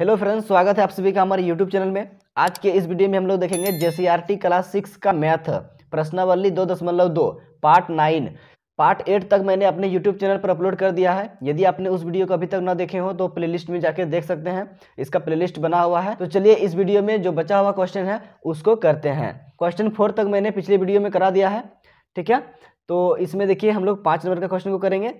hello friends स्वागत है आप सभी का हमारे यूट्यूब चैनल में आज के इस वीडियो में हम लोग देखेंगे जे क्लास सिक्स का मैथ प्रश्नावली दो दशमलव दो पार्ट नाइन पार्ट एट तक मैंने अपने यूट्यूब चैनल पर अपलोड कर दिया है यदि आपने उस वीडियो को अभी तक ना देखे हो तो प्लेलिस्ट में जाके देख सकते हैं इसका प्ले बना हुआ है तो चलिए इस वीडियो में जो बचा हुआ क्वेश्चन है उसको करते हैं क्वेश्चन फोर तक मैंने पिछले वीडियो में करा दिया है ठीक है तो इसमें देखिए हम लोग पाँच नंबर का क्वेश्चन को करेंगे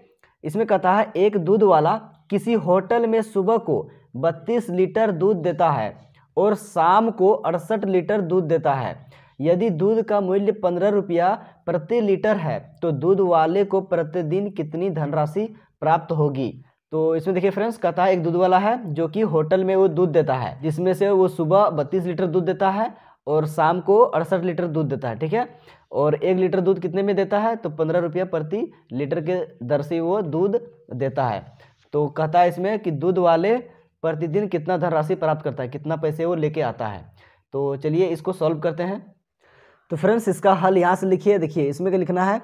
इसमें कहता है एक दूध वाला किसी होटल में सुबह को बत्तीस लीटर दूध देता है और शाम को अड़सठ लीटर दूध देता है यदि दूध का मूल्य पंद्रह रुपया प्रति लीटर है तो दूध वाले को प्रतिदिन कितनी धनराशि प्राप्त होगी तो इसमें देखिए फ्रेंड्स कथा एक दूध वाला है जो कि होटल में वो दूध देता है जिसमें से वो सुबह बत्तीस लीटर दूध देता है और शाम को अड़सठ लीटर दूध देता है ठीक है और एक लीटर दूध कितने में देता है तो पंद्रह रुपया प्रति लीटर के दर से वो दूध देता है तो कहता है इसमें कि दूध वाले प्रतिदिन कितना धनराशि प्राप्त करता है कितना पैसे वो लेके आता है तो चलिए इसको सॉल्व करते हैं तो फ्रेंड्स इसका हल यहाँ से लिखिए देखिए इसमें क्या लिखना है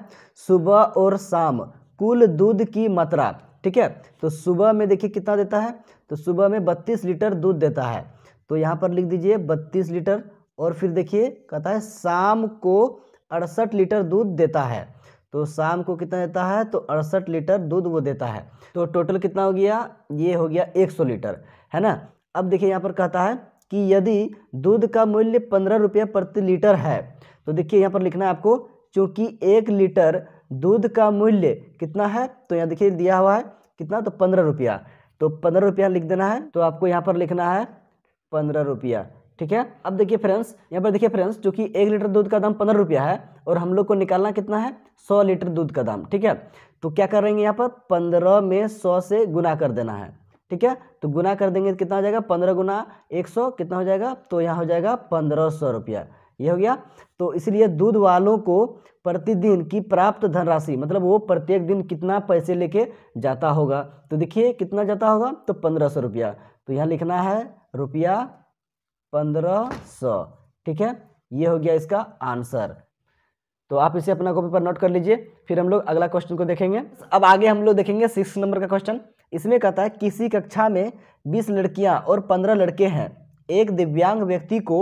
सुबह और शाम कुल दूध की मात्रा ठीक है तो सुबह में देखिए कितना देता है तो सुबह में बत्तीस लीटर दूध देता है तो यहाँ पर लिख दीजिए बत्तीस लीटर और फिर देखिए कहता है शाम को अड़सठ लीटर दूध देता है तो शाम को कितना देता है तो अड़सठ लीटर दूध वो देता है तो टोटल कितना हो गया ये हो गया 100 लीटर है ना अब देखिए यहाँ पर कहता है कि यदि दूध का मूल्य पंद्रह रुपये प्रति लीटर है तो देखिए यहाँ पर लिखना है आपको चूँकि एक लीटर दूध का मूल्य कितना है तो यहाँ देखिए दिया हुआ है कितना तो पंद्रह रुपया तो पंद्रह रुपया लिख देना है तो आपको यहाँ पर लिखना है पंद्रह रुपया ठीक है अब देखिए फ्रेंड्स यहाँ पर देखिए फ्रेंड्स जो कि एक लीटर दूध का दाम पंद्रह रुपया है और हम लोग को निकालना कितना है सौ लीटर दूध का दाम ठीक है तो क्या करेंगे यहाँ पर पंद्रह में सौ से गुना कर देना है ठीक है तो गुना कर देंगे तो कितना हो जाएगा पंद्रह गुना एक सौ कितना हो जाएगा तो यहाँ हो जाएगा पंद्रह सौ रुपया ये हो गया तो इसलिए दूध वालों को प्रतिदिन की प्राप्त धनराशि मतलब वो प्रत्येक दिन कितना पैसे लेके जाता होगा तो देखिए कितना जाता होगा तो पंद्रह सौ रुपया तो यहाँ लिखना है रुपया पंद्रह सौ ठीक है ये हो गया इसका आंसर तो आप इसे अपना कॉपी पर नोट कर लीजिए फिर हम लोग अगला क्वेश्चन को देखेंगे अब आगे हम लोग देखेंगे सिक्स नंबर का क्वेश्चन इसमें कहता है किसी कक्षा में बीस लड़कियां और पंद्रह लड़के हैं एक दिव्यांग व्यक्ति को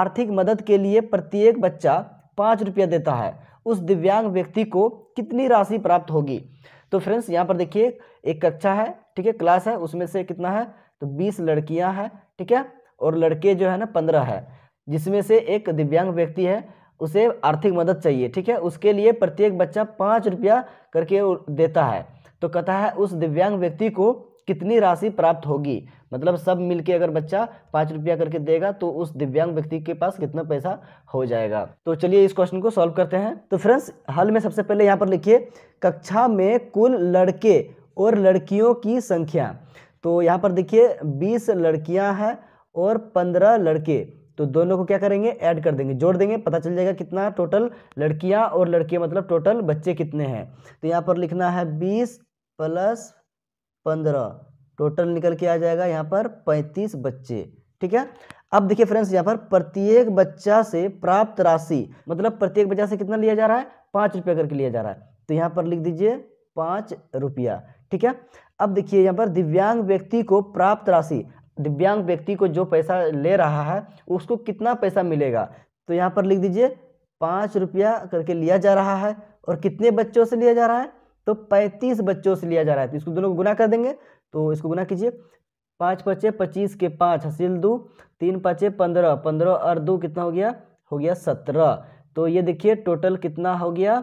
आर्थिक मदद के लिए प्रत्येक बच्चा पाँच रुपया देता है उस दिव्यांग व्यक्ति को कितनी राशि प्राप्त होगी तो फ्रेंड्स यहाँ पर देखिए एक कक्षा है ठीक है क्लास है उसमें से कितना है तो बीस लड़कियाँ हैं ठीक है और लड़के जो है ना पंद्रह है जिसमें से एक दिव्यांग व्यक्ति है उसे आर्थिक मदद चाहिए ठीक है उसके लिए प्रत्येक बच्चा पाँच रुपया करके देता है तो कहता है उस दिव्यांग व्यक्ति को कितनी राशि प्राप्त होगी मतलब सब मिलके अगर बच्चा पाँच रुपया करके देगा तो उस दिव्यांग व्यक्ति के पास कितना पैसा हो जाएगा तो चलिए इस क्वेश्चन को सॉल्व करते हैं तो फ्रेंड्स हल में सबसे पहले यहाँ पर लिखिए कक्षा में कुल लड़के और लड़कियों की संख्या तो यहाँ पर देखिए बीस लड़कियाँ हैं और पंद्रह लड़के तो दोनों को क्या करेंगे ऐड कर देंगे जोड़ देंगे पता चल जाएगा कितना टोटल लड़कियां और लड़के मतलब टोटल बच्चे कितने हैं तो यहाँ पर लिखना है बीस प्लस पंद्रह टोटल निकल के आ जाएगा यहाँ पर पैंतीस बच्चे ठीक है अब देखिए फ्रेंड्स यहाँ पर प्रत्येक बच्चा से प्राप्त राशि मतलब प्रत्येक बच्चा से कितना लिया जा रहा है पाँच रुपया करके लिया जा रहा है तो यहाँ पर लिख दीजिए पाँच रुपया ठीक है अब देखिए यहाँ पर दिव्यांग व्यक्ति को प्राप्त राशि दिव्यांग व्यक्ति को जो पैसा ले रहा है उसको कितना पैसा मिलेगा तो यहाँ पर लिख दीजिए पाँच रुपया करके लिया जा रहा है और कितने बच्चों से लिया जा रहा है तो पैंतीस बच्चों से लिया जा रहा है तो इसको दोनों को गुना कर देंगे तो इसको गुना कीजिए पाँच पचे पच्चीस के पाँच हसील दो तीन पचे पंद्रह पंद्रह और दो कितना हो गया हो गया सत्रह तो ये देखिए टोटल कितना हो गया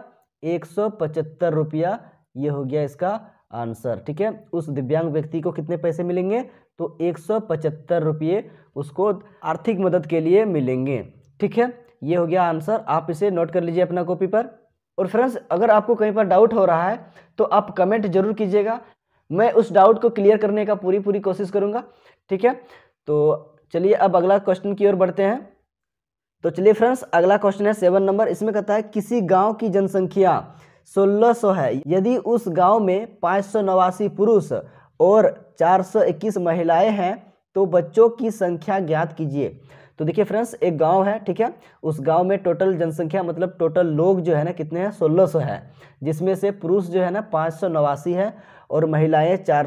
एक सौ पचहत्तर रुपया ये हो गया इसका आंसर ठीक है उस दिव्यांग व्यक्ति को कितने पैसे मिलेंगे तो एक सौ उसको आर्थिक मदद के लिए मिलेंगे ठीक है ये हो गया आंसर आप इसे नोट कर लीजिए अपना कॉपी पर और फ्रेंड्स अगर आपको कहीं पर डाउट हो रहा है तो आप कमेंट जरूर कीजिएगा मैं उस डाउट को क्लियर करने का पूरी पूरी कोशिश करूँगा ठीक है तो चलिए अब अगला क्वेश्चन की ओर बढ़ते हैं तो चलिए फ्रेंड्स अगला क्वेश्चन है सेवन नंबर इसमें कहता है किसी गांव की जनसंख्या 1600 है यदि उस गांव में पाँच पुरुष और 421 महिलाएं हैं तो बच्चों की संख्या ज्ञात कीजिए तो देखिए फ्रेंड्स एक गांव है ठीक है उस गांव में टोटल जनसंख्या मतलब टोटल लोग जो है ना कितने हैं 1600 है जिसमें से पुरुष जो है ना पाँच है और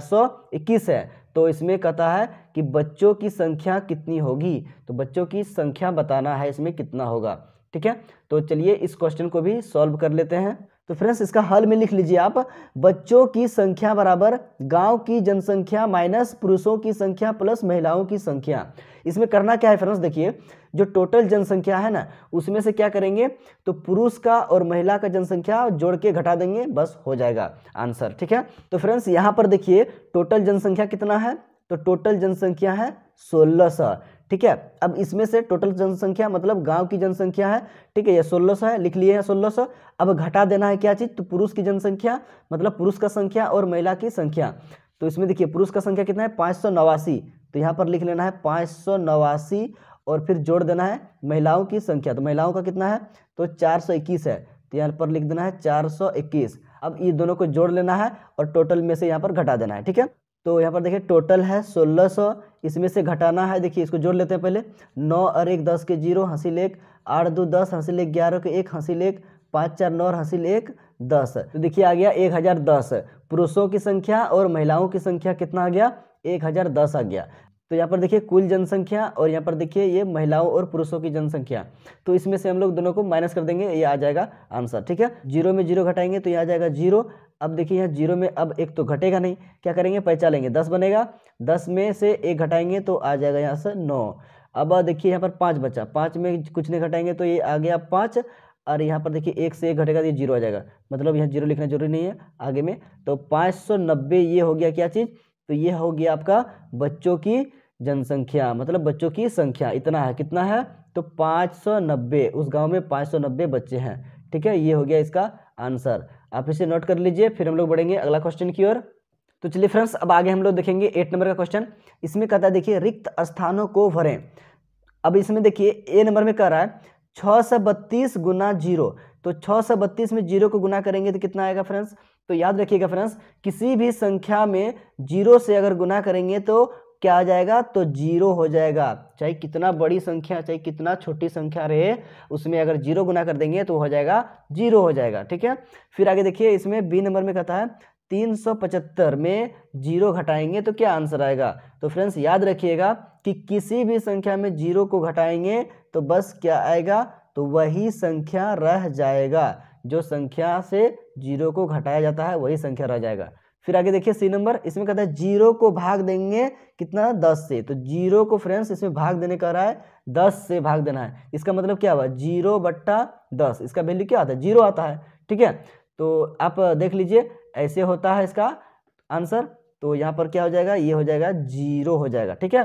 सौ इक्कीस है तो इसमें कहता है कि बच्चों की संख्या कितनी होगी तो बच्चों की संख्या बताना है इसमें कितना होगा ठीक है तो चलिए इस क्वेश्चन को भी सॉल्व कर लेते हैं तो फ्रेंड्स इसका हल में लिख लीजिए आप बच्चों की संख्या बराबर गांव की जनसंख्या माइनस पुरुषों की संख्या प्लस महिलाओं की संख्या इसमें करना क्या है फ्रेंड्स देखिए जो टोटल जनसंख्या है ना उसमें से क्या करेंगे तो पुरुष का और महिला का जनसंख्या जोड़ के घटा देंगे बस हो जाएगा आंसर ठीक है तो फ्रेंड्स यहाँ पर देखिए टोटल जनसंख्या कितना है तो टोटल जनसंख्या है सोलह सौ ठीक है अब इसमें से टोटल जनसंख्या मतलब गांव की जनसंख्या है ठीक है ये सोलह सौ है लिख लिए हैं सोलह सौ अब घटा देना है क्या चीज़ तो पुरुष की जनसंख्या मतलब पुरुष का संख्या और महिला की संख्या तो इसमें देखिए पुरुष का संख्या कितना है पाँच सौ नवासी तो यहाँ पर लिख लेना है पाँच सौ नवासी और फिर जोड़ देना है महिलाओं की संख्या तो महिलाओं का कितना है तो चार सौ इक्कीस है तो यहाँ पर लिख देना है चार सौ इक्कीस अब ये दोनों को जोड़ लेना है और टोटल में से यहाँ पर घटा देना है ठीक है तो यहाँ पर देखिए टोटल है सोलह सौ इसमें से घटाना है देखिए इसको जोड़ लेते हैं पहले नौ और एक दस के जीरो हंसिल एक आठ दो दस हंसिल एक ग्यारह के एक हंसिल एक पाँच चार नौ और हंसिल एक दस तो देखिए आ गया एक हज़ार दस पुरुषों की संख्या और महिलाओं की संख्या कितना आ गया एक हज़ार दस आ गया तो यहाँ पर देखिए कुल जनसंख्या और यहाँ पर देखिए ये महिलाओं और पुरुषों की जनसंख्या तो इसमें से हम लोग दोनों को माइनस कर देंगे ये आ जाएगा आंसर ठीक है जीरो में जीरो घटाएंगे तो ये आ जाएगा जीरो अब देखिए यहाँ जीरो में अब एक तो घटेगा नहीं क्या करेंगे लेंगे दस बनेगा दस में से एक घटाएंगे तो आ जाएगा यहाँ से नौ अब देखिए यहाँ पर पाँच बचा पाँच में कुछ नहीं घटाएंगे तो ये आ गया पाँच और यहाँ पर देखिए एक से एक घटेगा तो ये जीरो आ जाएगा मतलब यहाँ जीरो लिखना जरूरी नहीं है आगे में तो पाँच सौ नब्बे ये हो गया क्या चीज़ तो ये हो गया आपका बच्चों की जनसंख्या मतलब बच्चों की संख्या इतना है कितना है तो पाँच सौ नब्बे उस गांव में पाँच सौ नब्बे बच्चे हैं ठीक है ये हो गया इसका आंसर आप इसे नोट कर लीजिए फिर हम लोग बढ़ेंगे अगला क्वेश्चन की ओर तो चलिए फ्रेंड्स अब आगे हम लोग देखेंगे एट नंबर का क्वेश्चन इसमें कहता है देखिए रिक्त स्थानों को भरें अब इसमें देखिए ए नंबर में कह रहा है छः सौ बत्तीस गुना जीरो तो छः सौ बत्तीस में जीरो को गुना करेंगे तो कितना आएगा फ्रेंड्स तो याद रखिएगा फ्रेंड्स किसी भी संख्या में जीरो से अगर गुना करेंगे तो क्या आ जाएगा तो जीरो हो जाएगा चाहे कितना बड़ी संख्या चाहे कितना छोटी संख्या रहे उसमें अगर जीरो गुना कर देंगे तो हो जाएगा जीरो हो जाएगा ठीक है फिर आगे देखिए इसमें बी नंबर में कहता है तीन सौ पचहत्तर में जीरो घटाएंगे तो क्या आंसर आएगा तो फ्रेंड्स याद रखिएगा कि किसी भी संख्या में जीरो को घटाएंगे तो बस क्या आएगा तो वही संख्या रह जाएगा जो संख्या से जीरो को घटाया जाता है वही संख्या रह जाएगा फिर आगे देखिए सी नंबर इसमें कहता है जीरो को भाग देंगे कितना दस से तो जीरो को फ्रेंड्स इसमें भाग देने का रहा है दस से भाग देना है इसका मतलब क्या हुआ जीरो बट्टा दस इसका वैल्यू क्या आता है जीरो आता है ठीक है तो आप देख लीजिए ऐसे होता है इसका आंसर तो यहाँ पर क्या हो जाएगा ये हो जाएगा जीरो हो जाएगा ठीक है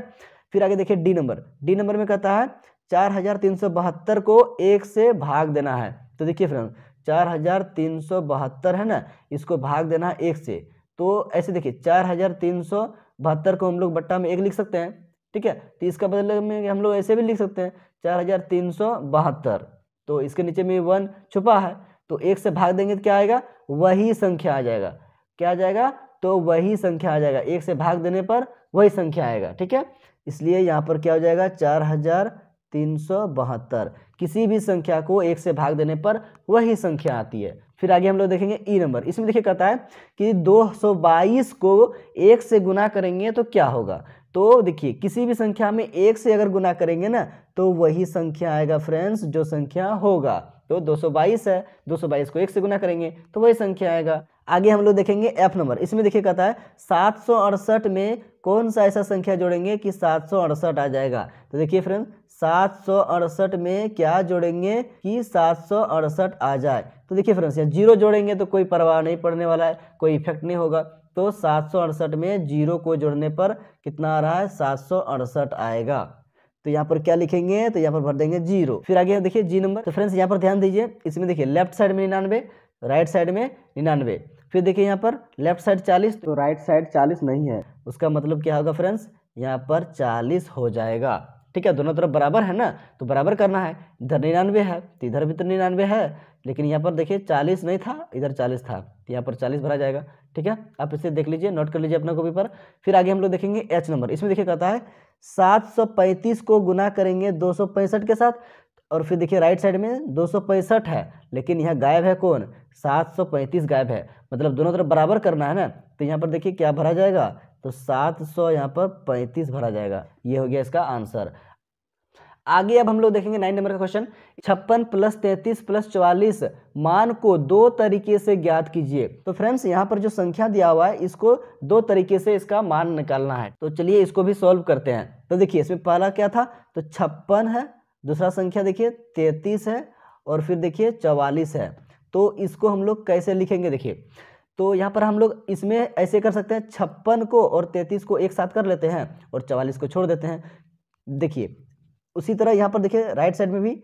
फिर आगे देखिए डी नंबर डी नंबर में कहता है चार हजार तीन सौ बहत्तर को एक से भाग देना है तो देखिए फ्रेंड्स चार हजार तीन सौ बहत्तर है ना इसको भाग देना है एक से तो ऐसे देखिए चार हजार तीन सौ बहत्तर को हम लोग बट्टा में एक लिख सकते हैं ठीक है तो इसका बदले मतलब में हम लोग ऐसे भी लिख सकते हैं चार हजार तीन सौ बहत्तर तो इसके नीचे में वन छुपा है तो एक से भाग देंगे तो क्या आएगा वही संख्या आ जाएगा क्या आ जाएगा तो वही संख्या आ जाएगा एक से भाग देने पर वही संख्या आएगा ठीक है इसलिए यहाँ पर क्या हो जाएगा चार हजार तीन सौ बहत्तर किसी भी संख्या को एक से भाग देने पर वही संख्या आती है फिर आगे हम लोग देखेंगे ई e नंबर इसमें देखिए कहता है कि दो सौ बाईस को एक से गुना करेंगे तो क्या होगा तो देखिए किसी भी संख्या में एक से अगर गुना करेंगे ना तो वही संख्या आएगा फ्रेंड्स जो संख्या होगा तो 222 है 222 को एक से गुना करेंगे तो वही संख्या आएगा आगे हम लोग देखेंगे एफ नंबर इसमें देखिए कहता है सात में कौन सा ऐसा संख्या जोड़ेंगे कि सात आ जाएगा तो देखिए फ्रेंड सात में क्या जोड़ेंगे कि सात आ जाए तो देखिए फ्रेंड्स यहाँ जीरो जोड़ेंगे तो कोई परवाह नहीं पड़ने वाला है कोई इफेक्ट नहीं होगा तो सात में जीरो को जोड़ने पर कितना आ रहा है सात आएगा तो यहाँ पर क्या लिखेंगे तो यहाँ पर भर देंगे जीरो फिर आगे देखिए जी नंबर तो फ्रेंड्स यहाँ पर ध्यान दीजिए इसमें देखिए लेफ्ट साइड में निन्यानवे राइट साइड में निन्यानवे फिर देखिए यहाँ पर लेफ्ट साइड चालीस तो राइट साइड चालीस नहीं है उसका मतलब क्या होगा फ्रेंड्स यहाँ पर चालीस हो जाएगा ठीक है दोनों तरफ बराबर है ना तो बराबर करना है इधर निन्यानवे है तो इधर भी तो निन्यानवे है लेकिन यहाँ पर देखिए चालीस नहीं था इधर चालीस था तो यहाँ पर चालीस भरा जाएगा ठीक है आप इसे देख लीजिए नोट कर लीजिए अपना कॉपी पर फिर आगे हम लोग देखेंगे एच नंबर इसमें देखिए कहता है पैंतीस को गुना करेंगे दो के साथ और फिर देखिए राइट साइड में दो है लेकिन यहाँ गायब है कौन सात गायब है मतलब दोनों तरफ बराबर करना है ना तो यहाँ पर देखिए क्या भरा जाएगा तो 700 सौ यहाँ पर 35 भरा जाएगा ये हो गया इसका आंसर आगे अब हम लोग देखेंगे नाइन नंबर का क्वेश्चन छप्पन प्लस तैंतीस प्लस चौवालीस मान को दो तरीके से ज्ञात कीजिए तो फ्रेंड्स यहाँ पर जो संख्या दिया हुआ है इसको दो तरीके से इसका मान निकालना है तो चलिए इसको भी सॉल्व करते हैं तो देखिए इसमें पहला क्या था तो छप्पन है दूसरा संख्या देखिए तैतीस है और फिर देखिए चवालीस है तो इसको हम लोग कैसे लिखेंगे देखिए तो यहाँ पर हम लोग इसमें ऐसे कर सकते हैं छप्पन को और तैंतीस को एक साथ कर लेते हैं और चवालीस को छोड़ देते हैं देखिए उसी तरह यहाँ पर देखिए राइट साइड में भी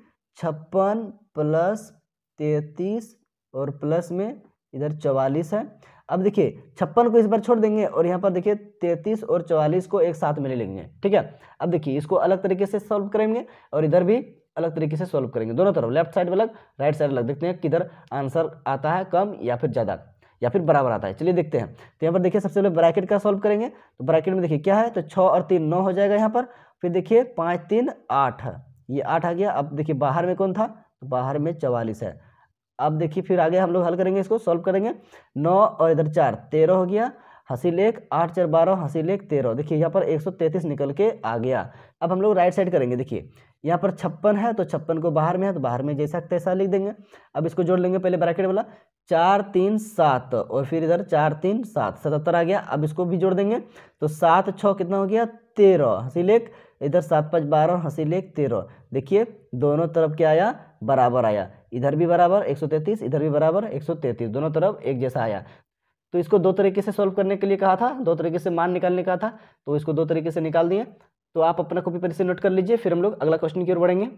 छप्पन प्लस तैतीस और प्लस में इधर चवालीस है अब देखिए छप्पन को इस बार छोड़ देंगे और यहाँ पर देखिए तैंतीस और चवालीस को एक साथ में ले लेंगे ठीक है अब देखिए इसको अलग तरीके से सॉल्व करेंगे और इधर भी अलग तरीके से सॉल्व करेंगे दोनों तरफ लेफ्ट साइड अलग राइट साइड अलग देखते हैं किधर आंसर आता है कम या फिर ज़्यादा या फिर बराबर आता है चलिए देखते हैं तो यहाँ पर देखिए सबसे पहले ब्रैकेट का सॉल्व करेंगे तो ब्रैकेट में देखिए क्या है तो छः और तीन नौ हो जाएगा यहाँ पर फिर देखिए पाँच तीन आठ ये आठ आ गया अब देखिए बाहर में कौन था तो बाहर में चवालीस है अब देखिए फिर आगे हम लोग हल करेंगे इसको सॉल्व करेंगे नौ और इधर चार तेरह हो गया हंसी लेख आठ चार बारह हंसी लेख तेरह देखिए यहाँ पर एक सौ तैंतीस निकल के आ गया अब हम लोग राइट साइड करेंगे देखिए यहाँ पर छप्पन है तो छप्पन को बाहर में है तो बाहर में जैसा तैसा लिख देंगे अब इसको जोड़ लेंगे पहले ब्रैकेट वाला चार तीन सात और फिर इधर चार तीन सात सतहत्तर आ गया अब इसको भी जोड़ देंगे तो सात छः कितना हो गया तेरह हंसी लेख इधर सात पाँच बारह और हंसी लेख तेरह देखिए दोनों तरफ क्या आया बराबर आया इधर भी बराबर एक सौ तैंतीस इधर भी बराबर एक सौ तैंतीस दोनों तरफ एक जैसा आया तो इसको दो तरीके से सॉल्व करने के लिए कहा था दो तरीके से मान निकालने कहा था तो इसको दो तरीके से निकाल दिए तो आप अपना कॉपी पर इसे नोट कर लीजिए फिर हम लोग अगला क्वेश्चन की ओर बढ़ेंगे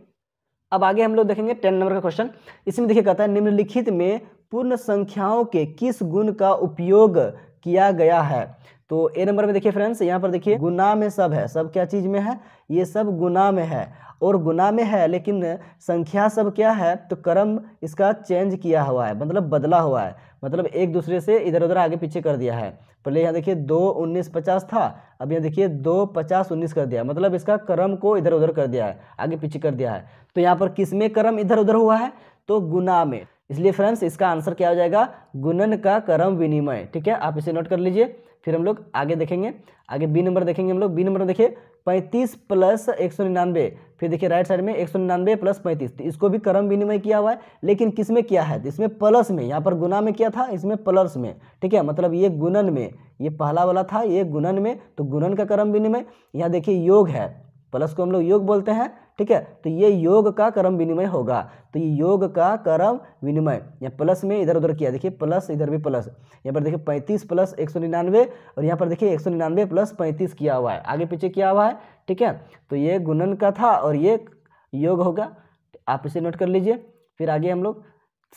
अब आगे हम लोग देखेंगे टेन नंबर का क्वेश्चन इसमें देखिए कहता है निम्नलिखित में पूर्ण संख्याओं के किस गुण का उपयोग किया गया है तो ए नंबर में देखिए फ्रेंड्स यहाँ पर देखिए गुना में सब है सब क्या चीज़ में है ये सब गुना में है और गुना में है लेकिन संख्या सब क्या है तो कर्म इसका चेंज किया हुआ है मतलब बदला हुआ है मतलब एक दूसरे से इधर उधर आगे पीछे कर दिया है पहले यहाँ देखिए दो उन्नीस पचास था अब यहाँ देखिए दो पचास उन्नीस कर दिया मतलब इसका कर्म को इधर उधर कर दिया है आगे पीछे कर दिया है तो यहाँ पर किस में कर्म इधर उधर हुआ है तो गुना में इसलिए फ्रेंड्स इसका आंसर क्या हो जाएगा गुणन का कर्म विनिमय ठीक है आप इसे नोट कर लीजिए फिर हम लोग आगे देखेंगे आगे बी नंबर देखेंगे हम लोग बी नंबर देखिए पैंतीस प्लस एक सौ निन्यानवे फिर देखिए राइट साइड में एक सौ निन्यानवे प्लस पैंतीस तो इसको भी क्रम विनिमय किया हुआ है लेकिन किस में किया है तो इसमें प्लस में यहाँ पर गुना में किया था इसमें प्लस में ठीक है मतलब ये गुणन में ये पहला वाला था ये गुणन में तो गुणन का क्रम विनिमय यहाँ देखिए योग है प्लस को हम लोग योग बोलते हैं ठीक है तो ये योग का कर्म विनिमय होगा तो ये योग का कर्म विनिमय यहाँ प्लस में इधर उधर किया देखिए प्लस इधर भी प्लस यहाँ पर देखिए पैंतीस प्लस एक सौ निन्यानवे और यहाँ पर देखिए एक सौ निन्यानवे प्लस पैंतीस किया हुआ है आगे पीछे किया हुआ है ठीक है तो ये गुणन का था और ये योग होगा आप इसे नोट कर लीजिए फिर आगे हम लोग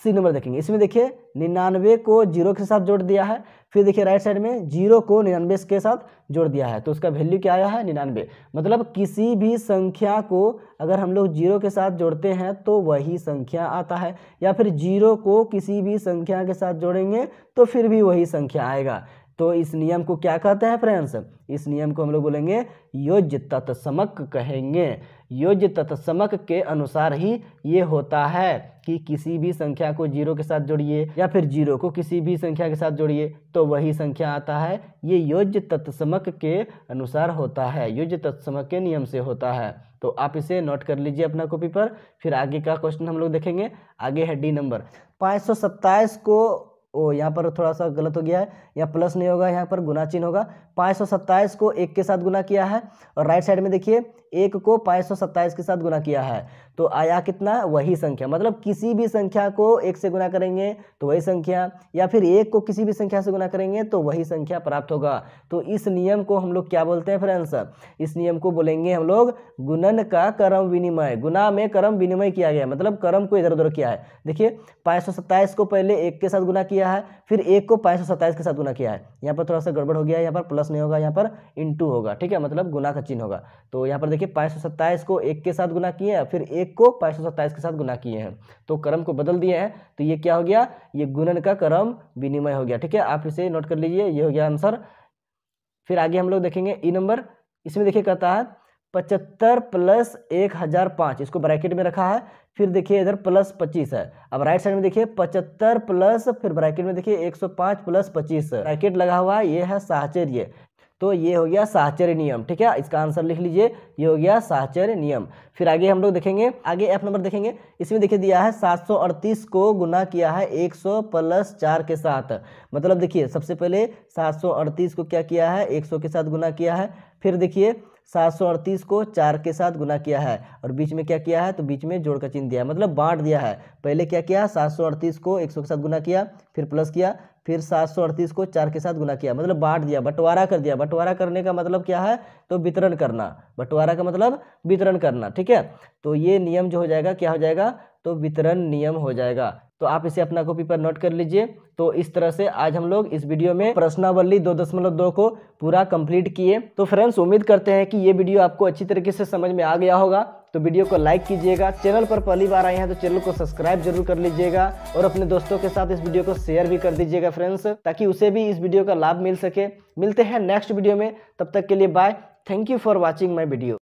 सी नंबर देखेंगे इसमें देखिए निन्यानवे को जीरो के साथ जोड़ दिया है फिर देखिए राइट साइड में जीरो को निन्यानवे के साथ जोड़ दिया है तो उसका वैल्यू क्या आया है निन्यानवे मतलब किसी भी संख्या को अगर हम लोग जीरो के साथ जोड़ते हैं तो वही संख्या आता है या फिर जीरो को किसी भी संख्या के साथ जोड़ेंगे तो फिर भी वही संख्या आएगा तो इस नियम को क्या कहते हैं फ्रेंड्स इस नियम को हम लोग बोलेंगे योज तत्समक कहेंगे योज तत्समक के अनुसार ही ये होता है कि किसी भी संख्या को जीरो के साथ जोड़िए या फिर जीरो को किसी भी संख्या के साथ जोड़िए तो वही संख्या आता है ये योज तत्समक के अनुसार होता है योज तत्समक के नियम से होता है तो आप इसे नोट कर लीजिए अपना कॉपी पर फिर आगे का क्वेश्चन हम लोग देखेंगे आगे है डी नंबर पाँच को ओ यहाँ पर थोड़ा सा गलत हो गया है यहाँ प्लस नहीं होगा यहाँ पर गुना चिन्ह होगा पाँच को एक के साथ गुना किया है और राइट साइड में देखिए एक को पाँच के साथ गुना किया है तो आया कितना वही संख्या मतलब किसी भी संख्या को एक से गुना करेंगे तो वही संख्या या फिर एक को किसी भी संख्या से गुना करेंगे तो वही संख्या प्राप्त होगा तो इस नियम को हम लोग क्या बोलते हैं फ्रेंड्स इस नियम को बोलेंगे हम लोग गुणन का कर्म विनिमय गुना में कर्म विनिमय किया गया मतलब कर्म को इधर उधर किया है देखिए पाँच को पहले एक के साथ गुना किया किया है फिर एक को पाँच सौ सत्ताईस के साथ गुना किया है यहाँ पर थोड़ा सा गड़बड़ हो गया है यहाँ पर प्लस नहीं होगा यहाँ पर इंटू होगा ठीक है मतलब गुना का चिन्ह होगा तो यहाँ पर देखिए पाँच सौ सत्ताईस को एक के साथ गुना किए हैं फिर एक को पाँच सौ सत्ताईस के साथ गुना किए हैं तो क्रम को बदल दिए हैं तो ये क्या हो गया ये गुणन का क्रम विनिमय हो गया ठीक है आप इसे नोट कर लीजिए ये हो गया आंसर फिर आगे हम लोग देखेंगे ई e नंबर इसमें देखिए कहता है पचहत्तर प्लस एक हज़ार पाँच इसको ब्रैकेट में रखा है फिर देखिए इधर प्लस पच्चीस है अब राइट साइड में देखिए पचहत्तर प्लस फिर ब्रैकेट में देखिए एक सौ पाँच प्लस पच्चीस ब्रैकेट लगा हुआ है ये है साहचर्य तो ये हो गया साहचर्य नियम ठीक है इसका आंसर लिख लीजिए ये हो गया साहचर्य नियम फिर आगे हम लोग देखेंगे आगे एफ नंबर देखेंगे इसमें देखिए दिया है 738 को गुना किया है 100 प्लस चार के साथ मतलब देखिए सबसे पहले 738 को क्या किया है 100 के साथ गुना किया है फिर देखिए सात सौ अड़तीस को चार के साथ गुना किया है और बीच में क्या किया है तो बीच में जोड़ का चिन्ह दिया है मतलब बांट दिया है पहले क्या किया सात सौ अड़तीस को एक सौ के साथ गुना किया फिर प्लस किया फिर सात सौ अड़तीस को चार के साथ गुना किया मतलब बांट दिया बंटवारा कर दिया बंटवारा करने का मतलब क्या है तो वितरण करना बंटवारा का मतलब वितरण करना ठीक है तो ये नियम जो हो जाएगा क्या हो जाएगा तो वितरण नियम हो जाएगा तो आप इसे अपना कॉपी पर नोट कर लीजिए तो इस तरह से आज हम लोग इस वीडियो में प्रश्नावली दो दशमलव दो को पूरा कंप्लीट किए तो फ्रेंड्स उम्मीद करते हैं कि ये वीडियो आपको अच्छी तरीके से समझ में आ गया होगा तो वीडियो को लाइक कीजिएगा चैनल पर पहली बार आए हैं तो चैनल को सब्सक्राइब जरूर कर लीजिएगा और अपने दोस्तों के साथ इस वीडियो को शेयर भी कर दीजिएगा फ्रेंड्स ताकि उसे भी इस वीडियो का लाभ मिल सके मिलते हैं नेक्स्ट वीडियो में तब तक के लिए bye thank you for watching my video